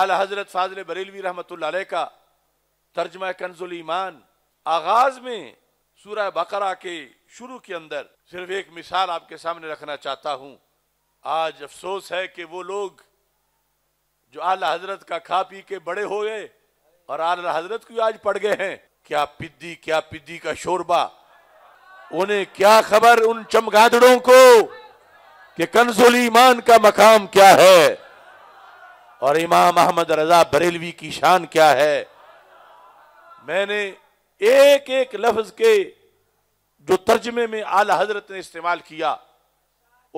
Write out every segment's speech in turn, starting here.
आला हजरत फाजिल बरेलवी रहमत का तर्जमा कंजुल ईमान आगाज में सूरह बकरा के शुरू के अंदर सिर्फ एक मिसाल आपके सामने रखना चाहता हूँ आज अफसोस है कि वो लोग जो आला हजरत का खा पी के बड़े हो गए और आला हजरत को आज पड़ गए हैं क्या पिद्दी क्या पिद्दी का शोरबा उन्हें क्या खबर उन चमगादड़ों को कि कंजुल ईमान का मकाम क्या है और इमाम अहमद रजा बरेलवी की शान क्या है मैंने एक एक लफ्ज के जो तर्जमे में आला हजरत ने इस्तेमाल किया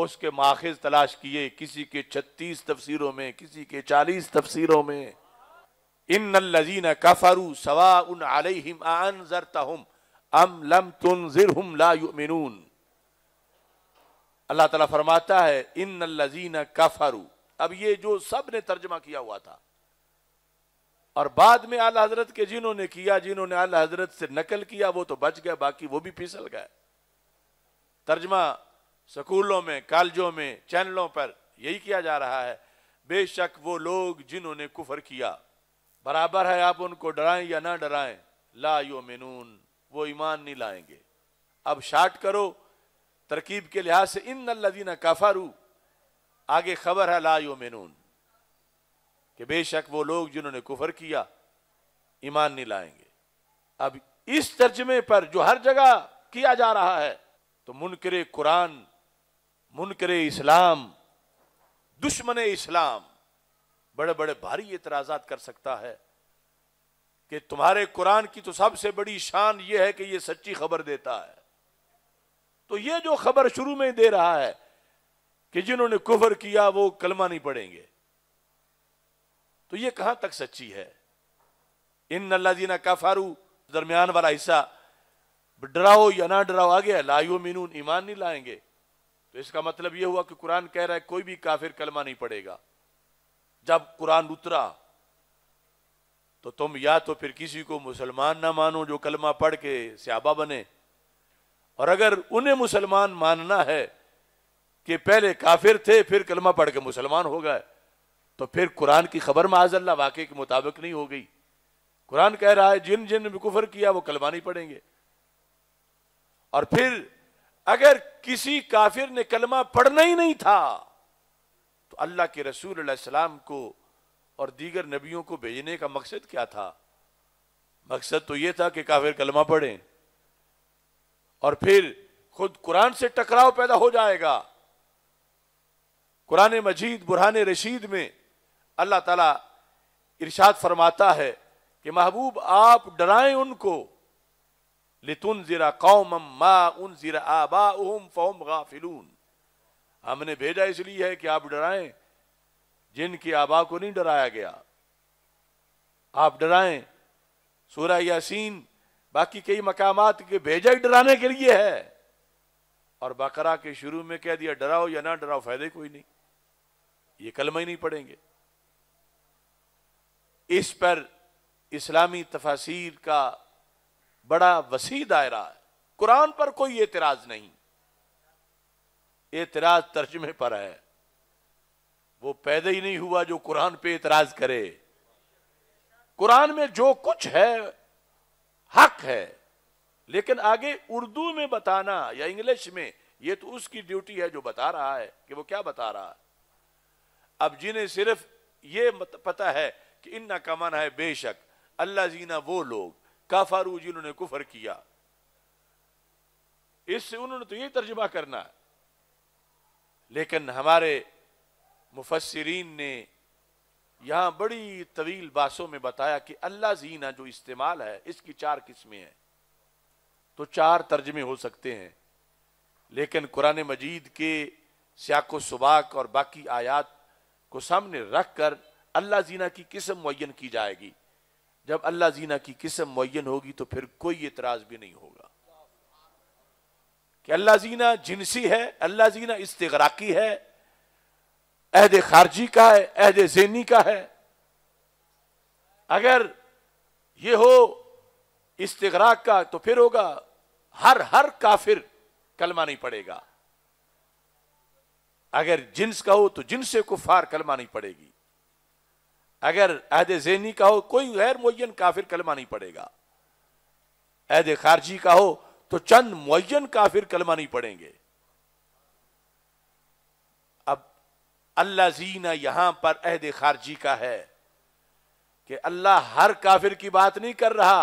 उसके माखज तलाश किए किसी के छत्तीस तफसीरों में किसी के चालीस तफसीरों में इन लजीन कफरू सवा उन आलहिम अम लम तुन ला अल्लाह तला फरमाता है इन लजीन कफरू अब ये जो सब ने तर्जमा किया हुआ था और बाद में आला हजरत के जिन्होंने किया जिन्होंने आला हजरत से नकल किया वो तो बच गया बाकी वो भी फिसल गए तर्जमा स्कूलों में कॉलेजों में चैनलों पर यही किया जा रहा है बेशक वो लोग जिन्होंने कुफर किया बराबर है आप उनको डराएं या ना डराएं ला यो मिनून वो ईमान नहीं लाएंगे अब शार्ट करो तरकीब के लिहाज से इन लदीना काफारू आगे खबर है ला मेनून कि बेशक वो लोग जिन्होंने कुफर किया ईमान नहीं लाएंगे अब इस तर्जमे पर जो हर जगह किया जा रहा है तो मुनकरे कुरान मुनकरे इस्लाम दुश्मन इस्लाम बड़े बड़े भारी एतराजात कर सकता है कि तुम्हारे कुरान की तो सबसे बड़ी शान यह है कि यह सच्ची खबर देता है तो यह जो खबर शुरू में दे रहा है कि जिन्होंने कुफर किया वो कलमा नहीं पढ़ेंगे तो ये कहां तक सच्ची है इन अल्लाजीना काफारू दरमियान वाला हिस्सा डराओ या ना डराओ आ गया लाइयो मीनू ईमान नहीं लाएंगे तो इसका मतलब यह हुआ कि कुरान कह रहा है कोई भी काफिर कलमा नहीं पड़ेगा जब कुरान उतरा तो तुम या तो फिर किसी को मुसलमान ना मानो जो कलमा पढ़ के स्याबा बने और अगर उन्हें मुसलमान मानना है कि पहले काफिर थे फिर कलमा पढ़ के मुसलमान हो गए तो फिर कुरान की खबर माजल्ला वाक़े के मुताबिक नहीं हो गई कुरान कह रहा है जिन जिन ने कुफर किया वो कलमा नहीं पढ़ेंगे और फिर अगर किसी काफिर ने कलमा पढ़ना ही नहीं था तो अल्लाह के रसूल सलाम को और दीगर नबियों को भेजने का मकसद क्या था मकसद तो ये था कि काफिर कलमा पढ़ें और फिर खुद कुरान से टकराव पैदा हो जाएगा कुरान मजीद बुरहान रशीद में अल्लाह ताला इरशाद फरमाता है कि महबूब आप डराएं उनको लितुन जीरा कौम मा उन जीरा आबा उम फ़ोम गाफिलून हमने भेजा इसलिए है कि आप डराएं जिनके आबा को नहीं डराया गया आप डराएं सूर्य यासीन बाकी कई मकामात के भेजा ही डराने के लिए है और बकरा के शुरू में कह दिया डराओ या ना डराओ फायदे कोई नहीं ये कलमा ही नहीं पढ़ेंगे इस पर इस्लामी तफासिर का बड़ा वसी दायरा है कुरान पर कोई एतराज नहीं एतराज तर्जमे पर है वो पैदा ही नहीं हुआ जो कुरान पे एतराज करे कुरान में जो कुछ है हक है लेकिन आगे उर्दू में बताना या इंग्लिश में ये तो उसकी ड्यूटी है जो बता रहा है कि वो क्या बता रहा है अब जिन्हें सिर्फ ये पता है कि इन ना कमाना है बेशक अल्लाह जीना वो लोग काफारू जिन्होंने कुफर किया इससे उन्होंने तो ये तर्जमा करना है लेकिन हमारे मुफसरीन ने यहां बड़ी तवील बासों में बताया कि अल्लाह जीना जो इस्तेमाल है इसकी चार किस्में हैं तो चार तर्जमे हो सकते हैं लेकिन कुरान मजीद के स्याको सुबाक और बाकी आयात को सामने रख कर अल्लाह जीना की किस्म मुन की जाएगी जब अल्लाह जीना की किस्म मुन होगी तो फिर कोई एतराज भी नहीं होगा कि अल्लाह जीना जिनसी है अल्लाह जीना इस्तराकी है अहद खारजी का है अहद जैनी का है अगर ये हो इस्तराक का तो फिर होगा हर हर काफिर कलमा नहीं पड़ेगा अगर जिन्स का हो तो जिन्स से कुफार कलमा नहीं पड़ेगी अगर अहद जैनी का हो कोई गैर मुन काफिर कलमा नहीं पड़ेगा अहद खारजी का हो तो चंद मुन काफिर कलमा नहीं पड़ेंगे अब अल्लाह जीना यहां पर अहद खारजी का है कि अल्लाह हर काफिर की बात नहीं कर रहा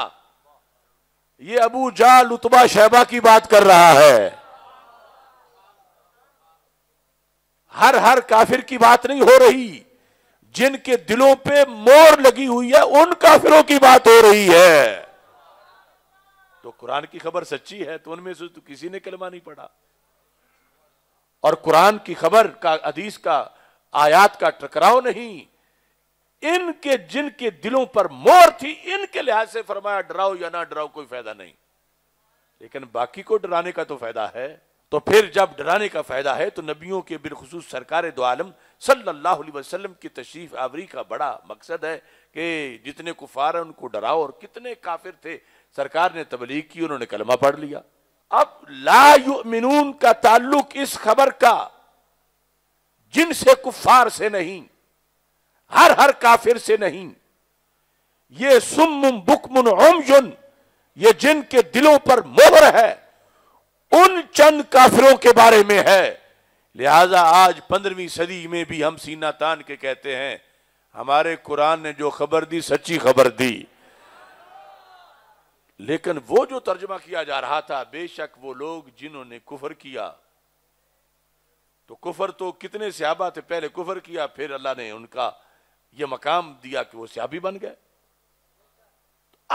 ये अबू जा लुतबा शहबा की बात कर रहा है हर हर काफिर की बात नहीं हो रही जिनके दिलों पे मोर लगी हुई है उन काफिरों की बात हो रही है तो कुरान की खबर सच्ची है तो उनमें से तो किसी ने कलमा नहीं पढ़ा और कुरान की खबर का अदीस का आयात का टकराव नहीं इनके जिनके दिलों पर मोर थी इनके लिहाज से फरमाया डराओ या ना डराओ कोई फायदा नहीं लेकिन बाकी को डराने का तो फायदा है तो फिर जब डराने का फायदा है तो नबियों के बिलखसूस सरकार दो आलम सल्लल्लाहु अलैहि वसल्लम की तशरीफ आवरी का बड़ा मकसद है कि जितने कुफार हैं उनको डराओ और कितने काफिर थे सरकार ने तबलीग की उन्होंने कलमा पढ़ लिया अब ला का ताल्लुक इस खबर का जिनसे कुफार से नहीं हर हर काफिर से नहीं ये सुम बुकमुन ओमजुन ये जिनके दिलों पर मोहर है उन चंद काफिरों के बारे में है लिहाजा आज पंद्रहवीं सदी में भी हम सीना तान के कहते हैं हमारे कुरान ने जो खबर दी सच्ची खबर दी लेकिन वो जो तर्जमा किया जा रहा था बेशक वो लोग जिन्होंने कुफर किया तो कुफर तो कितने सहाबा थे पहले कुफर किया फिर अल्लाह ने उनका ये मकाम दिया कि वो सियाबी बन गए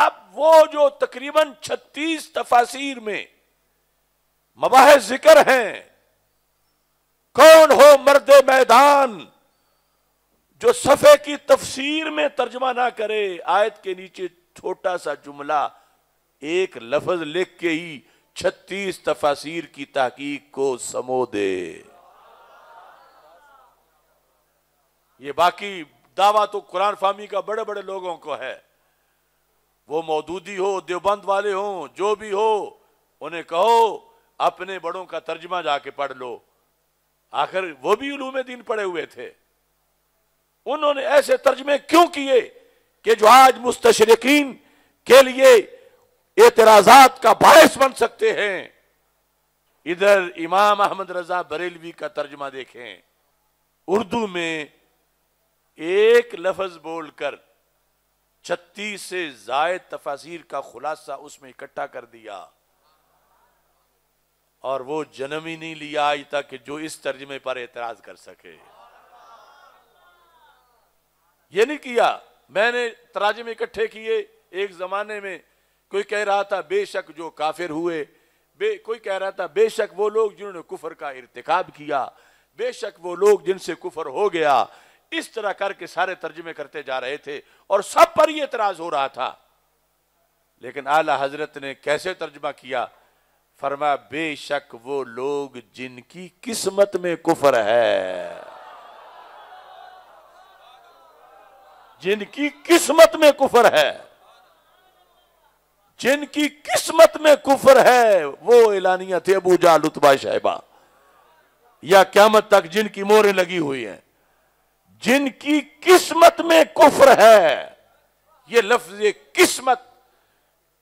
अब वो जो तकरीबन 36 तफासिर में मबाह जिक्र हैं कौन हो मर्द मैदान जो सफ़े की तफसीर में तर्जमा ना करे आयत के नीचे छोटा सा जुमला एक लफज लिख के ही छत्तीस तफासिर की तहकीक को समो दे ये बाकी दावा तो कुरान फामी का बड़े बड़े लोगों को है वो मौदूदी हो देवबंद वाले हो जो भी हो उन्हें कहो अपने बड़ों का तर्जमा जाके पढ़ लो आखिर वो भी उलूम दिन पड़े हुए थे उन्होंने ऐसे तर्जमे क्यों किए कि जो आज मुस्तशरकिन के लिए एतराजात का बायस बन सकते हैं इधर इमाम अहमद रजा बरेलवी का तर्जमा देखें उर्दू में एक लफज बोलकर छत्तीस से जायद तफासिर का खुलासा उसमें इकट्ठा कर दिया और वो जन्म ही नहीं लिया आज तक जो इस तर्जमे पर एतराज कर सके ये नहीं किया मैंने तराजमे इकट्ठे किए एक जमाने में कोई कह रहा था बेशक जो काफिर हुए बे कोई कह रहा था बेशक वो लोग जिन्होंने कुफर का इरतकब किया बेशक वो लोग जिनसे कुफर हो गया इस तरह करके सारे तर्जमे करते जा रहे थे और सब पर यह एतराज हो रहा था लेकिन आला हजरत ने कैसे तर्जमा किया फरमा बेशक वो लोग जिनकी किस्मत में कुफर है जिनकी किस्मत में कुफर है जिनकी किस्मत में कुफर है वो एलानिया थे अबू जाल उतबा शहबा या क्यामत तक जिनकी मोरें लगी हुई हैं जिनकी किस्मत में कुफर है ये लफ्ज किस्मत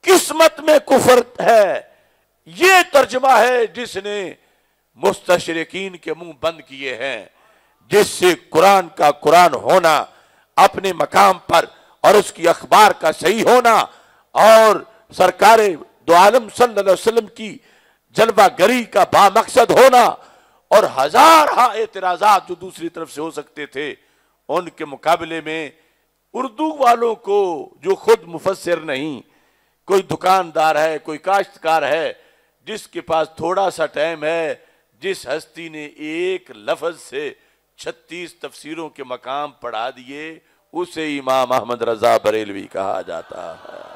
किस्मत में कुफर है ये तर्जमा है जिसने मुस्तशरकिन के मुंह बंद किए हैं जिससे कुरान का कुरान होना अपने मकाम पर और उसकी अखबार का सही होना और सरकार दो आलम सल्लम की जलवा गरी का बामकसद होना और हा एतराजात जो दूसरी तरफ से हो सकते थे उनके मुकाबले में उर्दू वालों को जो खुद मुफसर नहीं कोई दुकानदार है कोई काश्तकार है जिसके पास थोड़ा सा टाइम है जिस हस्ती ने एक लफज से छत्तीस तफसीरों के मकाम पढ़ा दिए उसे इमाम अहमद रजा बरेलवी कहा जाता है